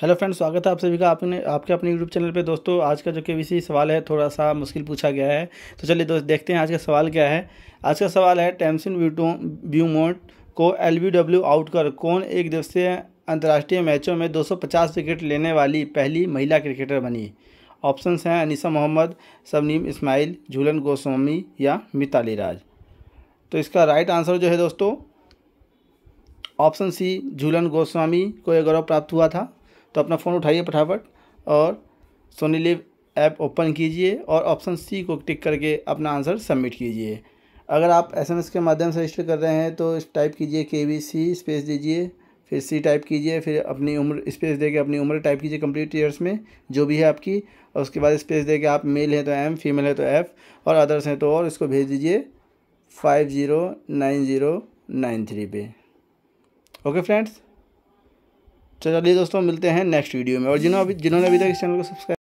hello friend स्वागत है आप सभी का आपने आपके अपने यूट्यूब चैनल पे दोस्तों आज का जो के वी सवाल है थोड़ा सा मुश्किल पूछा गया है तो चलिए दोस्त देखते हैं आज का सवाल क्या है आज का सवाल है टैमसिन ब्यूमोट को एल आउट कर कौन एक दिवसीय अंतर्राष्ट्रीय मैचों में 250 विकेट लेने वाली पहली महिला क्रिकेटर बनी ऑप्शंस हैं अनिसा मोहम्मद सबनीम इस्माइल झूलन गोस्वामी या मिताली राज तो इसका राइट आंसर जो है दोस्तों ऑप्शन सी झूलन गोस्वामी को यह गौरव प्राप्त हुआ था तो अपना फ़ोन उठाइए फटाफट और सोनी लिव ऐप ओपन कीजिए और ऑप्शन सी को टिक करके अपना आंसर सबमिट कीजिए अगर आप एसएमएस के माध्यम से रजिस्टर कर रहे हैं तो टाइप कीजिए के वी सी स्पेस दीजिए फिर सी टाइप कीजिए फिर अपनी उम्र स्पेस दे के अपनी उम्र टाइप कीजिए कंप्लीट ईयर्स में जो भी है आपकी और उसके बाद स्पेस दे के आप मेल हैं तो एम फीमेल है तो एफ़ और अदर्स हैं तो और इसको भेज दीजिए five zero nine zero nine three पे ओके फ्रेंड्स चलिए दोस्तों मिलते हैं नेक्स्ट वीडियो में और जिन्होंने अभी जिन्होंने अभी तक इस चैनल को सब्सक्राइब